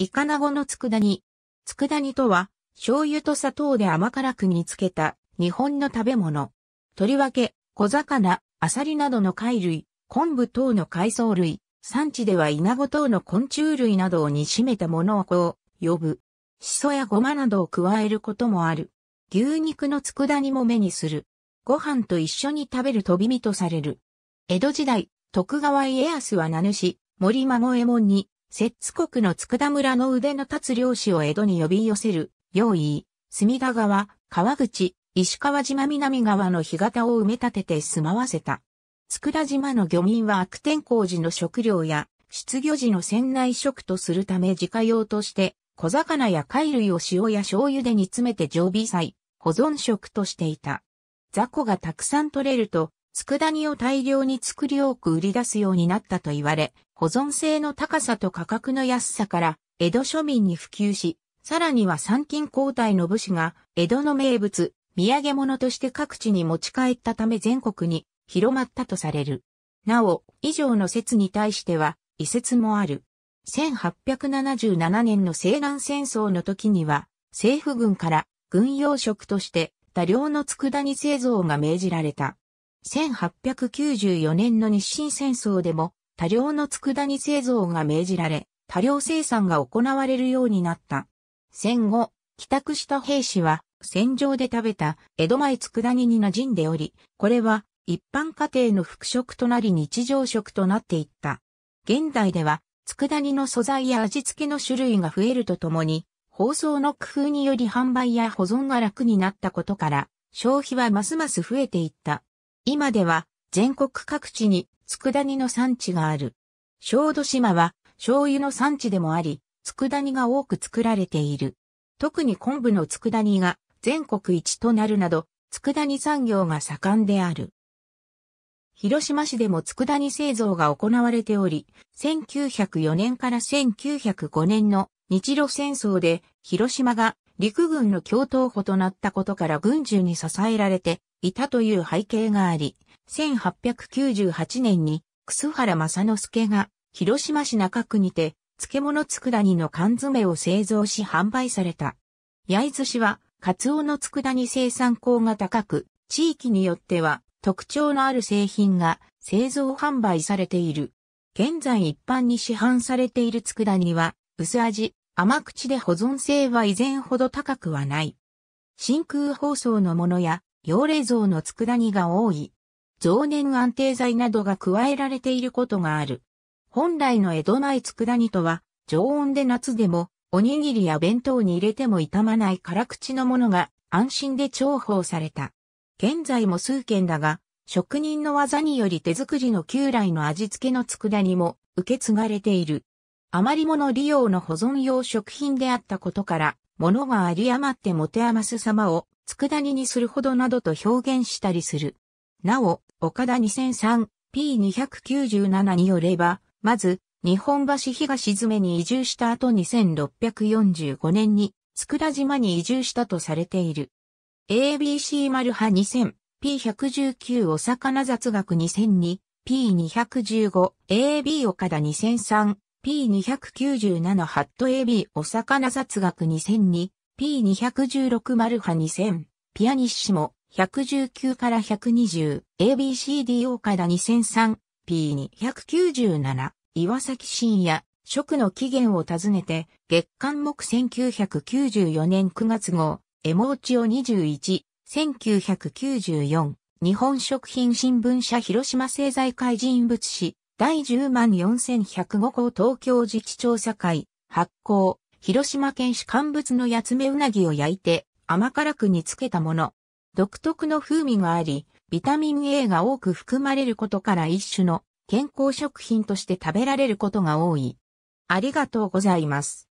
イカナゴの佃煮。佃煮とは、醤油と砂糖で甘辛く煮つけた日本の食べ物。とりわけ、小魚、アサリなどの貝類、昆布等の海藻類、産地ではイナゴ等の昆虫類などを煮しめたものをこう、呼ぶ。シソやゴマなどを加えることもある。牛肉の佃煮も目にする。ご飯と一緒に食べる飛び身とされる。江戸時代、徳川家康は名主、森孫右衛門に、摂津国の佃村の腕の立つ漁師を江戸に呼び寄せる、用意、隅田川、川口、石川島南側の干潟を埋め立てて住まわせた。佃島の漁民は悪天候時の食料や失業時の船内食とするため自家用として小魚や貝類を塩や醤油で煮詰めて常備菜、保存食としていた。雑魚がたくさん取れると佃煮を大量に作り多く売り出すようになったと言われ、保存性の高さと価格の安さから、江戸庶民に普及し、さらには参勤交代の武士が、江戸の名物、土産物として各地に持ち帰ったため全国に広まったとされる。なお、以上の説に対しては、遺説もある。1877年の西南戦争の時には、政府軍から軍用食として多量の佃煮製造が命じられた。1894年の日清戦争でも多量の佃煮製造が命じられ、多量生産が行われるようになった。戦後、帰宅した兵士は戦場で食べた江戸前佃煮に馴染んでおり、これは一般家庭の復食となり日常食となっていった。現代では、佃煮の素材や味付けの種類が増えるとともに、包装の工夫により販売や保存が楽になったことから、消費はますます増えていった。今では全国各地に佃煮の産地がある。小豆島は醤油の産地でもあり、佃煮が多く作られている。特に昆布の佃煮が全国一となるなど、佃煮産業が盛んである。広島市でも佃煮製造が行われており、1904年から1905年の日露戦争で広島が陸軍の共闘補となったことから軍需に支えられていたという背景があり、1898年に楠原正之助が広島市中区にて漬物佃煮の缶詰を製造し販売された。焼津市はカツオの佃煮生産高が高く、地域によっては特徴のある製品が製造販売されている。現在一般に市販されている佃煮は薄味、甘口で保存性は以前ほど高くはない。真空包装のものや幼霊像の佃煮が多い。増年安定剤などが加えられていることがある。本来の江戸前佃煮とは、常温で夏でも、おにぎりや弁当に入れても傷まない辛口のものが安心で重宝された。現在も数件だが、職人の技により手作りの旧来の味付けの佃煮も受け継がれている。余り物利用の保存用食品であったことから、物が有り余って持て余す様を佃煮にするほどなどと表現したりする。なお、岡田 2003P297 によれば、まず、日本橋東詰に移住した後2645年に、佃島に移住したとされている。ABC マルハ 2000P119 お魚雑学 2002P215AB 岡田 2003P297 ハット AB お魚雑学2002 P216 マルハ2000、ピアニッシモ、119から120、ABCDO から2003、P297、岩崎深也、食の起源を尋ねて、月刊目1994年9月号、エモーチオ21、1994、日本食品新聞社広島製材会人物誌、第10万4105号東京自治調査会、発行、広島県主乾物の八つ目うなぎを焼いて甘辛く煮つけたもの。独特の風味があり、ビタミン A が多く含まれることから一種の健康食品として食べられることが多い。ありがとうございます。